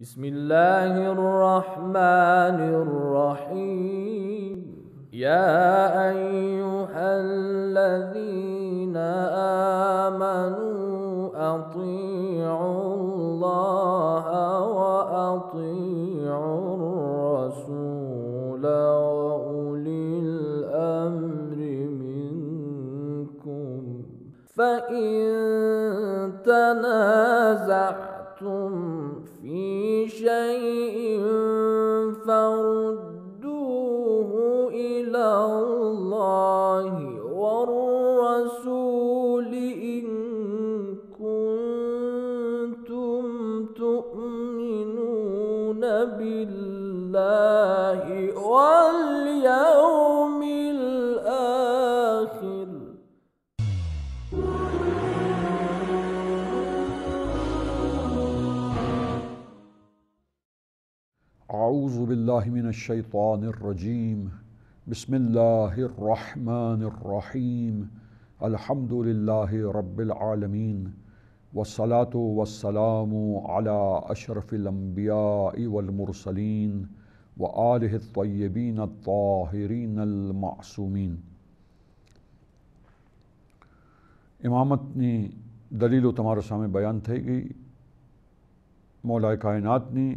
بسم الله الرحمن الرحيم يا أيها الذين آمنوا أطيعوا الله وأطيعوا الرسول وأولي الأمر منكم فإن تنازعتم شيء فارجعوا شیطانرجیم بسم اللہ الرحمن رحیم الحمد اللہ رب العالمین والصلاة والسلام على أشرف الأنبياء والمرسلين وآله الطيبين الطاهرين المعصومين امامت نے دلیل و تمہارے سامنے بیان تھے مولا کائنات نے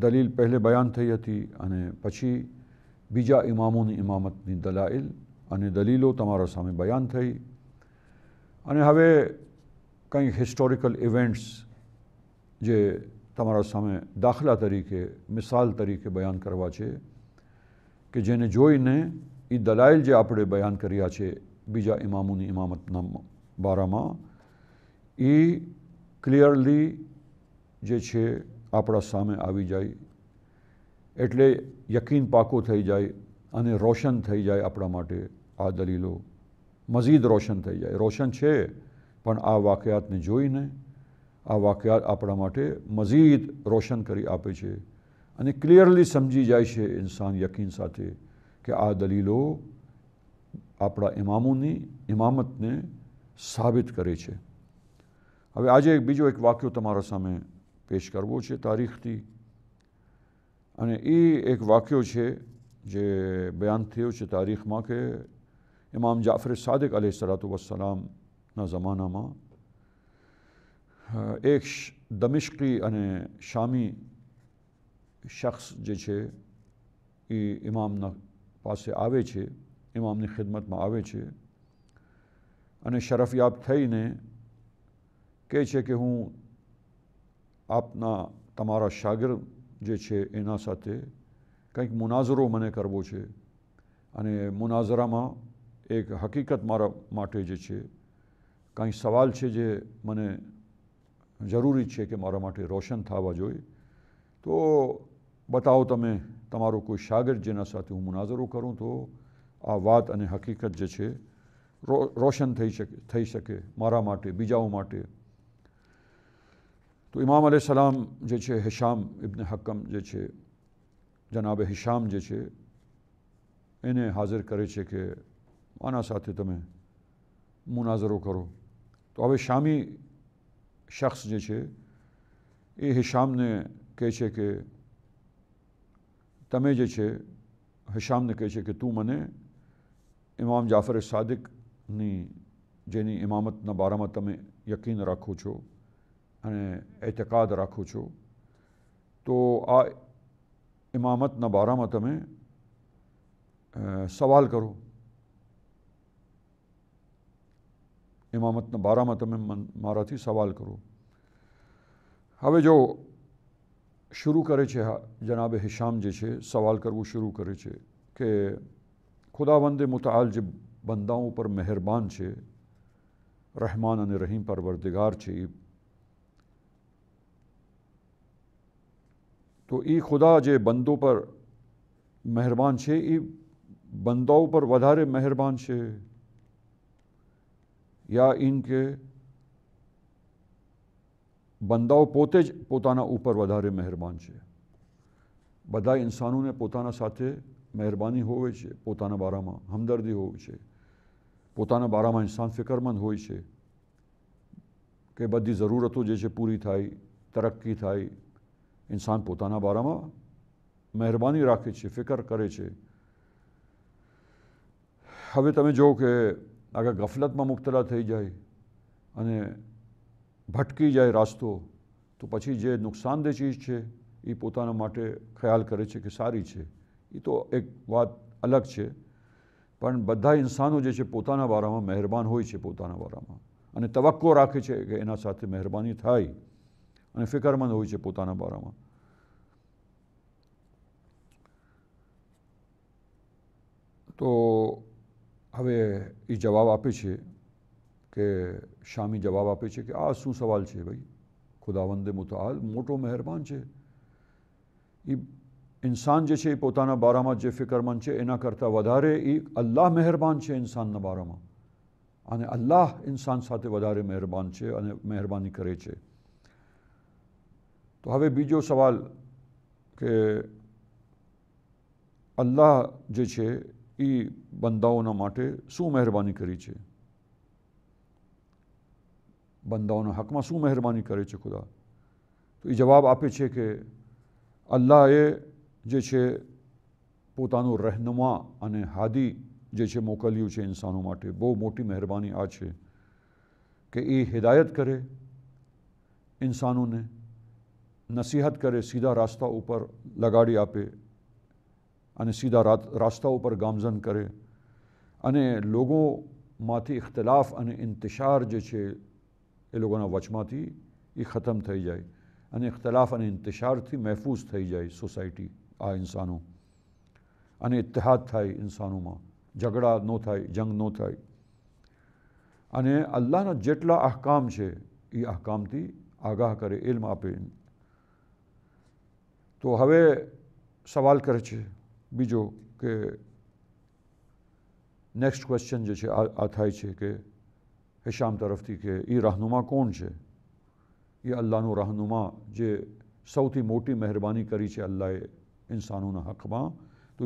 દલીલ પહેલે બયાન થઈ હતી અને પછી બીજા ઇમામોની ઇમામતની દલાઇલ અને દલીલો તમારા સામે બયાન થઈ અને હવે કંઈ હિસ્ટોરિકલ ઇવેન્ટ્સ જે તમારા સામે દાખલા તરીકે મિસાલ તરીકે બયાન કરવા છે કે જેને જોઈને એ દલાઈલ જે આપણે બયાન કર્યા છે બીજા ઇમામોની ઇમામતના બારામાં એ ક્લિયરલી જે છે اپنا سامنے جائے ایٹل یقین پاک جائے اور روشن تھئی جائے اپنا مٹ آ دلیل مزید روشن تھئی جائے روشن ہے پن آت نے جو مزید روشن کرلی سمجھی جائے انسان یقین ساتھ کہ آ دلی اپنا امام ایمامت نے سابت کرے ہاں آج ایک بجے ایک وقت سامنے پیش کرو چھے تاریخ تھی ای ایک واقعہ جے بیان چھے تاریخ ماں کے امام جعفر صادق علیہ السلام نا زمانہ ماں ایک دمشقی اِن شامی شخص جے چھے ای امام نا پاس چھے امام کی خدمت ماں آوے میں آئے شرف یاب چھے کہ ہوں شاگر جو ہے سات کئی منازرو مجھے کرو چینازرا میں ایک حقیقت مرک سوال ہے مجھے ضروری ہے کہ مر روشن تھو تو بتاؤ تمہارا کوئی شاگر جو منازروں کروں تو آدھے حقیقت جو ہے روشن تھی سکے مراٹ بیجاؤں تو امام علیہ السلام سلام چھے حشام ابن حکم جو چھے جناب حشام جو چھے انہیں حاضر کرے چھے کہ آنا تمہیں مناظروں کرو تو اب شامی شخص جو چھے یہ حشام نے کہے چھے کہ تمہیں تم چھے حشام نے کہے چھے کہ تو منے امام جعفر صادق امامت بارہ میں تم یقین رکھو چھو یعنی اعتقاد رکھو چھو تو امامت نہ بارہ میں سوال کرو امامت نہ بارہ میں مارا تھی سوال کرو ہاں جو شروع کرے چھے جناب حشام جو چھے سوال کرو شروع کرے چھے کہ خدا بند متعال جب بنداؤں پر مہربان چھے رحمان ان رحیم پر چھے تو ای خدا جے بندو پر مہربان چھے ای بندو پر ودار مہربان چھے یا ان کے بنداؤ پوتے پوتانا اوپر ودار مہربان چھے بدائی انسانوں نے پوتانا ساتھے مہربانی ہوئے چھے پوتانا بارہ ماں ہمدردی ہوئے چھے پوتانا بارہ ماں انسان فکر مند ہوئے فکرمند ہو بڑی ضرورتوں پوری تھائی ترقی تھائی ઇન્સાન પોતાના બારામાં મહેરબાની રાખે છે ફિકર કરે છે હવે તમે જો કે આગળ ગફલતમાં મુક્તલા થઈ જાય અને ભટકી જાય રાસ્તો તો પછી જે નુકસાનદેહ ચીજ છે એ પોતાના માટે ખ્યાલ કરે છે કે સારી છે એ તો એક વાત અલગ છે પણ બધા ઇન્સાનો જે છે પોતાના બારામાં મહેરબાન હોય છે પોતાના બારામાં અને તવક્કો રાખે છે કે એના સાથે મહેરબાની થાય અને ફિકરમંદ હોય છે પોતાના બારામાં تو ہاں یہ جاب آے کہ شامی جب آے کہ آ شو سوال ہے بھائی خدا وندے متحال موٹو مہربان ہے انسان جو ہے پوتا بارہ مجھے فکرمند ہے کرتا وغیرہ یہ اللہ مہربان ہے انسان بارہ میں الاح انسان ساتھ مہربان ہے مہربانی کرے تو ہاں بجو سوال کہ اللہ جو ہے بنداؤں شو مہربانی کریے بندا حق میں شو مہربانی کرے خدا تو یہ جب آپ کہ اللہ جیسے پوتا رہنما ہادی موکلو ہے انسانوں میں بہت موٹی مہربانی آدایت کرے انسانوں نے نصیحت کرے سیدھا راستہ پر لگاڑی آ અને સીધા રાસ્તાઓ પર ગામઝન કરે અને લોકોમાંથી ઇખ્તલાફ અને ઇંતશાર જે છે એ લોકોના વચમાંથી એ ખતમ થઈ જાય અને ઇખ્તલાફ અને ઇંતશારથી મહેફૂઝ થઈ જાય સોસાયટી આ ઇન્સાનો અને ઇતિહાદ થાય ઇન્સાનોમાં ઝઘડા ન થાય જંગ નો થાય અને અલ્લાહના જેટલા અહકામ છે એ અહકામથી આગાહ કરે ઇલ્મ આપે તો હવે સવાલ કરે છે بجو کہ نیکسٹ کشن ہے کہ ہشام طرف تھی کہ یہ رہنما کون ہے یہ اللہ رہنما جو سو تھی موٹی مہربانی کری ہے اللہ انسانوں حق میں تو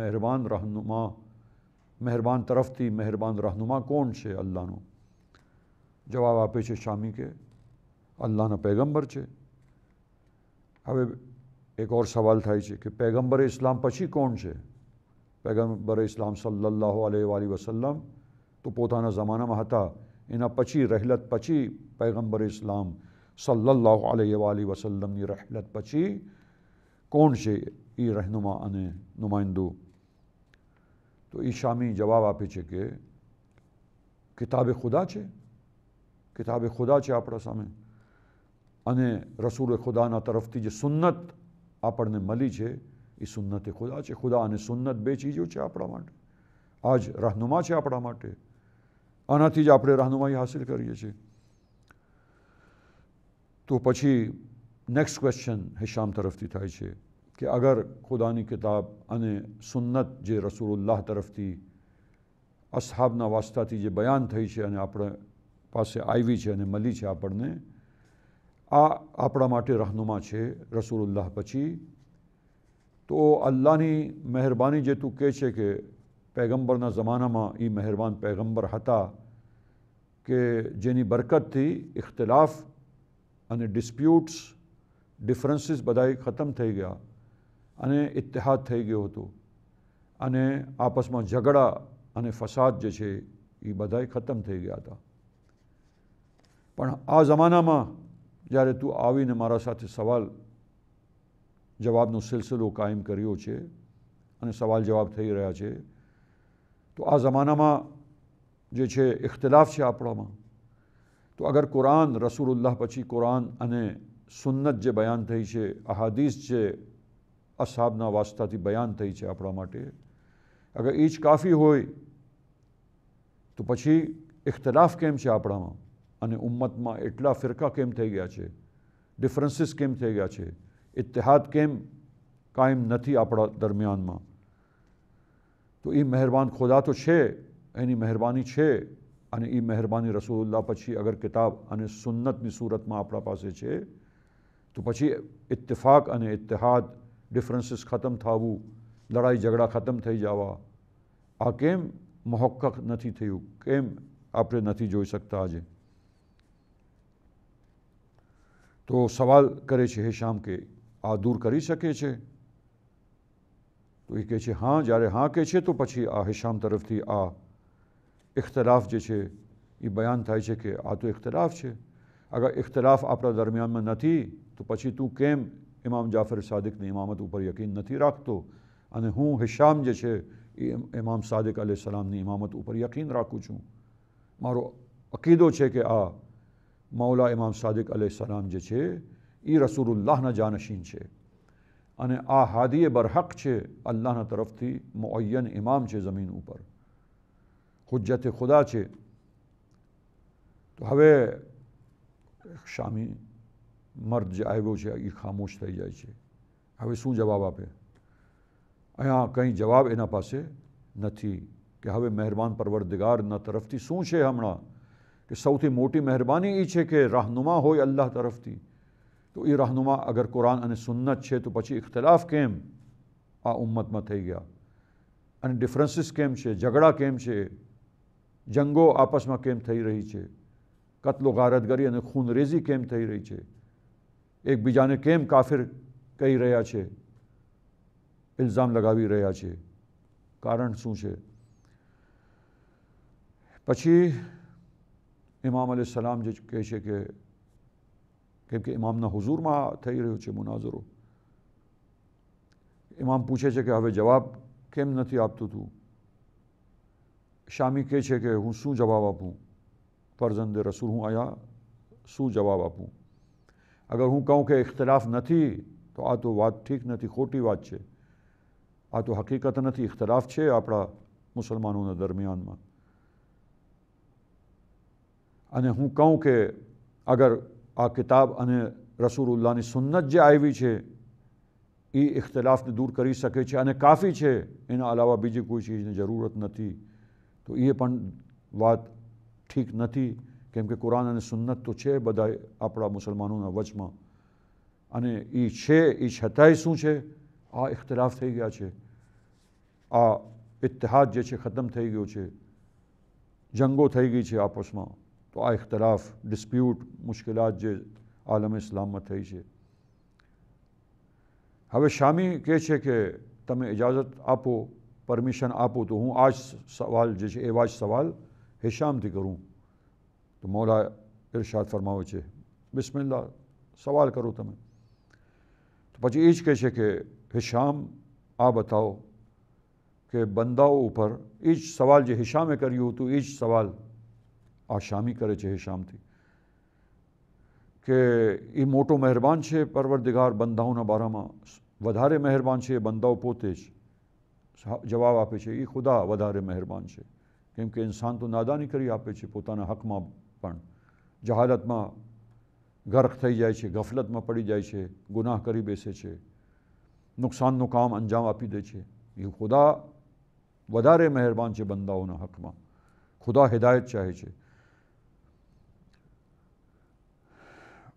مہربان رہنما مہربان طرف ت مہربان رہنما کون ہے اللہ جباب آپ کے اللہ پیگمبر سے ہاں ایک اور سوال تھائے کہ پیغمبر اسلام پچھی کون چھے پیغمبر اسلام صلی اللہ علیہ وآلہ وسلم تو پوتانا زمانہ مہتا انہا پچھی رحلت پچھی پیغمبر اسلام صلی اللہ علیہ وآلہ وسلم رحلت پچھی کون چھے یہ رہنما آنے نمائندو تو ای شامی جواب چھے کہ کتاب خدا چھے کتاب خدا چھے آپ چی سمے رسول خدا طرف تھی جی سنت اپنے ملی ہے یہ سنتے خودا ہے خودا نے سنت بی چیزوں سے اپنا جہنما ہے اپنا مٹ آنا جہنمائی حاصل کریے تو پچھلے نیکسٹ کشن ہیشام ترفت کہ اگر خدا کی کتاب اور سنت جو رسول اللہ طرف تھی اصحب واسطہ جو بیان تھے اپنے پاس آئی ہے اپن نے آپ رہنما ہے رسول اللہ پچی تو اللہ مہربانی جیت کہ پیگمبر زمانہ میں یہ مہربان پیگمبر تھا کہ جی برکت ہی اختلاف اوٹس ڈفرنسیز بدائے ختم تھے گیا اتحاد تھے گوپس میں جگڑا اِن فساد جو ہے یہ بڑا ختم تھا پمانہ میں تو آوی نے ساتھ سوال چھے انہیں سوال جواب تھے ہی رہا چھے تو آ زمانہ ماں جے چھے اختلاف چھے آپڑا ماں تو اگر قرآن رسول اللہ پچھی قرآن سنت جے بیان تھے احادیس اصاب واسطہ بیان تھئی ہے اپنا مٹ اگر ایچ کافی اختلاف کیم چھے آپڑا ماں اِنمت میں ایٹلا فرکا کہم تھے گیا ہے ڈیفرنسیز کیم تھیا ہے اتحاد کے درمیان میں تو یہ مہربان خودا تو ہے مہربانی ہے یہ مہربانی رسول پچھلی اگر کتاب اور سنتنی سورت میں اپنا پاس ہے تو پچھلے اتفاق اِن اتحاد ڈیفرنسیس ختم تھو لڑائی جھگڑا ختم تھو آم محک نہیں سکتا آج تو سوال کرے شام کے آ دور کر سکے تو یہ کہ ہاں جائے ہاں کہ پچھلے آ ہیشام طرف تھی آ اختراف جو ہے یہ بیان تھے کہ آ تو اختراف ہے اگر اختراف اپنا درمیان میں تو پچھلے تم امام جافر صادق نے ایمتر یقین نہیں رکھت ہوں ہیشام جو ہے یہ امام صادق علیہ سلام امامت یقین رکھوں چاروں عقید ہے کہ آ مولا امام صادق علیہ السلام جے چھے ای رسول اللہ جانشین چھے آ آہادی برحق چھے اللہ طرف تھی معین امام زمین اوپر کتے خدا چھے تو ہاں شامی مرد ای خاموش تئی جائے آپے ایاں کہیں جواب اینا پاسے نہ تھی کہ ہوئے مہربان پروردیگار ترفت شو ہے ہمنا کہ موٹی مہربانی ای چھے کہ رہنما ہوئی اللہ طرف تھی تو ای رہنما اگر قرآن سنت چھے تو پچھی اختلاف کیم آ امت مت ہے گیا ڈیفرنسز کیم چھے جگڑا کیم چھے جنگو آپس میں کیم تھئی رہی چھے قتل و غارتگری اور یعنی خون ریزی کیم تھئی رہی چھے ایک بھی جانے کیم کافر کہی رہا چھے الزام لگای رہا چھے کارن سوچے ہے امام علیہ السلام علی سلام کہ امام رہے چھے مناظر امام پوچھے کہ ہاں جاب آپ تو تو شامی کہ ہوں سو جواب آپ فرزند رسول ہوں آیا سو جواب آپ اگر ہوں کہ اختراف نہیں تو آ تو ٹھیک نہیں خوٹی وات چھے آ تو حقیقت نہیں اختلاف چھے آپڑا مسلمانوں درمیان میں اُ کہ اگر کتاب ا رسنی سنت جو آ اختراف دور کر سکے کافی ہے یہاں الاوہ بائی چیز تو یہ پنات ٹھیک نہیں کہ قرآن اور سنت تو ہے بدائے اپنا مسلمانوں وچ میں یہ ہے چائے شو ہے آ اختلاف تئی گیا ہے آ اتحاد جو ہے ختم تھائی گیو ہے جنگ تھائی گئی ہے آپس میں تو آ اختلاف ڈسپیوٹ مشکلات جے عالم اسلام میں تھی ہے شامی چھے کہ تم اجازت آپو پرمیشن آپو تو ہوں آج سوال جے یہ آ سوال ہے شام تھی کروں تو مولا ارشاد فرماؤ چھے بسم اللہ سوال کرو تمہیں تو پچھے ایچ چھے کہ ہے شام آ بتاؤ کہ بندہ اوپر ایچ سوال جو ہیشامے کریو تو ایچ سوال آج شامی کرے شام تھی کہ یہ موٹو مہربان پروردگار پروردیگار نہ بارہ ماں ودھارے مہربان چھے بنداؤ پوتے چھے چھے جواب آپے یہ خدا ودھارے مہربان چھے کیونکہ انسان تو نادانی کری آپے چھے پوتانا حق پڑھ جہالت ماں گرخ تھئی جائے چھے گفلت ماں پڑی جائے چھے گناہ کری بیسے چھے نقصان کام انجام آپی دے چھے یہ خدا ودھارے مہربان ہے بنداؤں حق ماں خدا ہدایت چاہے چھے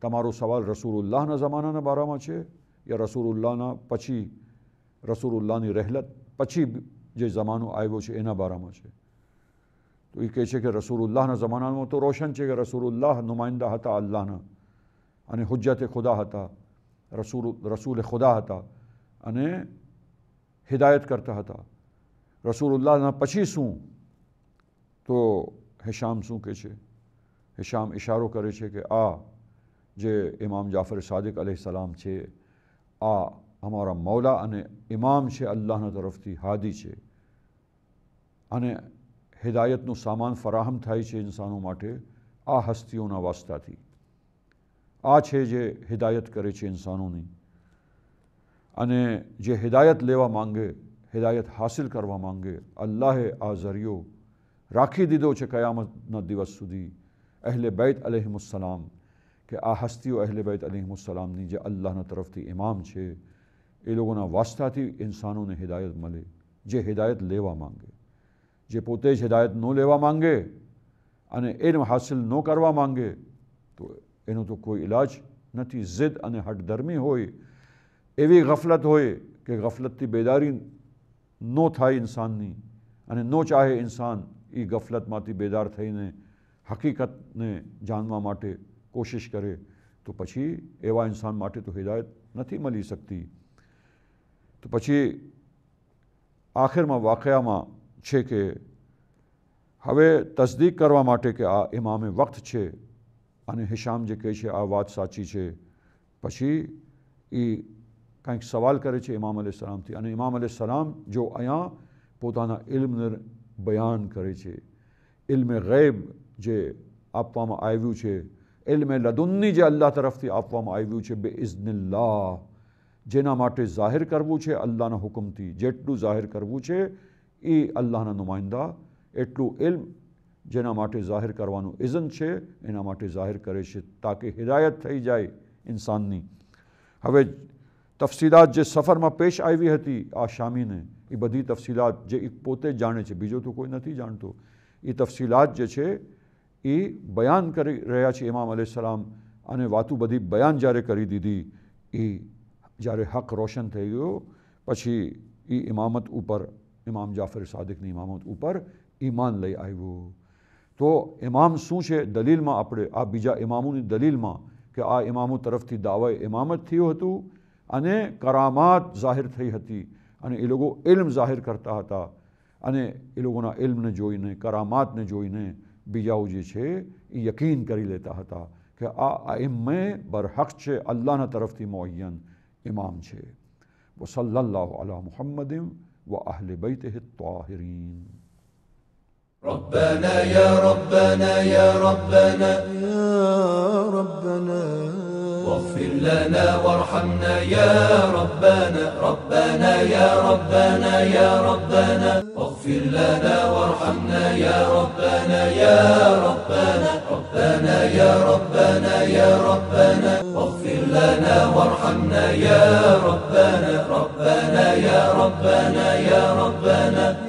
توارا سوال رسول اللہ نا زمانہ نا بارہ ماں چھے یا رسول اللہ نا پچی رسول اللہ نی اللہلت پچی جے زمانو آئے جمان آیا ہے بارہ چھے تو یہ کہے چھے کہ رسول اللہ نا زمانہ نا تو روشن چھے کہ رسول اللہ نمائندہ تھا اللہ نا حجت خدا تھا رسول خدا خدا تھا ہدایت کرتا تھا رسول اللہ نا پچی سوں تو حشام سوں کہے چھے حشام اشاروں کرے چھے کہ آہ جے امام جعفر صادق علیہ السلام چھے آ ہمارا مولا اِن امام چھے اللہ نہ طرف تھی حادی چھے ہے ہدایت نو سامان فراہم تھائی چھے انسانوں ماتے آ ہستیوں نہ واسطہ تھی آ چھے جے ہدایت کرے چھے انسانوں نے جے ہدایت لیوا مانگے ہدایت حاصل کروا مانگے اللہ آزریو راکھی دیدو چھے قیامت نہ دورس سدھی اہلِ بیت علی السلام کہ علیہ السلام نے جے اللہ نہ طرف تھی امام اے لوگوں لگوں واسطہ انسانوں نے ہدایت ملے جے ہدایت پوتیج ہدایت نو جائت مانگے انہیں علم حاصل نو کرو مانگے تو انہوں تو کوئی علاج نہیں زید اور ہٹدرمی ہوئے غفلت ہوئے کہ غفلت نو نئے انسان چاہے انسان غفلت ماتی بیدار بےدار تھے حقیقت نے ماتے کوشش کرے تو تو ہدایت نہ تھی ملی سکتی تو پچھی آخر ماں واقعہ ماں چھے کہ ہوے تصدیق ماتے کہ آ امام وقت ہے ہشام جو کہ آج سچی ہے پچی سوال کرے امام علیہ آنے امام علیہ السلام جو علم نر بیان کرے غیب جے آپ علم لدنی طرف تھی آپ بے اذن اللہ ماتے ظاہر چھے اللہ حکومتی جٹل ظاہر کرو اللہ نمائندہ ایٹل علم ماتے ظاہر کروزن ماتے ظاہر کرے تاکہ ہدایت تھی جائے انسان ہوئے تفصیلات جے سفر میں پیش آئی تھی آشامی نے یہ بدی تفصیلات تو کوئی نہ تھی جانتو یہ تفصیلات بیان کر رہی امام علیہ السلام نے بدی بیان جائے کر دیں یہ جائے حق روشن تھے گیوں پچیمت امام جافر صادق نے امامت ایم لئی آمام شو ہے دلیل میں اپنے آ بجا اماموں دلیل میں کہ آماموں ترفت دعوے ایمتنے کرامات ظاہر تھی تھی اِن لوگوں کرتا تھا علم نے جو کرامات نے جو بیجاؤ جی یقین کری لیتا کہ آ برق سے اللہ ن طرف تھی موئن امام چی وہ صلی اللہ علام محمد فاغفر لنا وارحمنا يا ربنا ربنا يا ربنا يا ربنا اغفر لنا وارحمنا يا ربنا يا ربنا ربنا يا ربنا يا ربنا اغفر لنا وارحمنا يا ربنا ربنا يا ربنا يا ربنا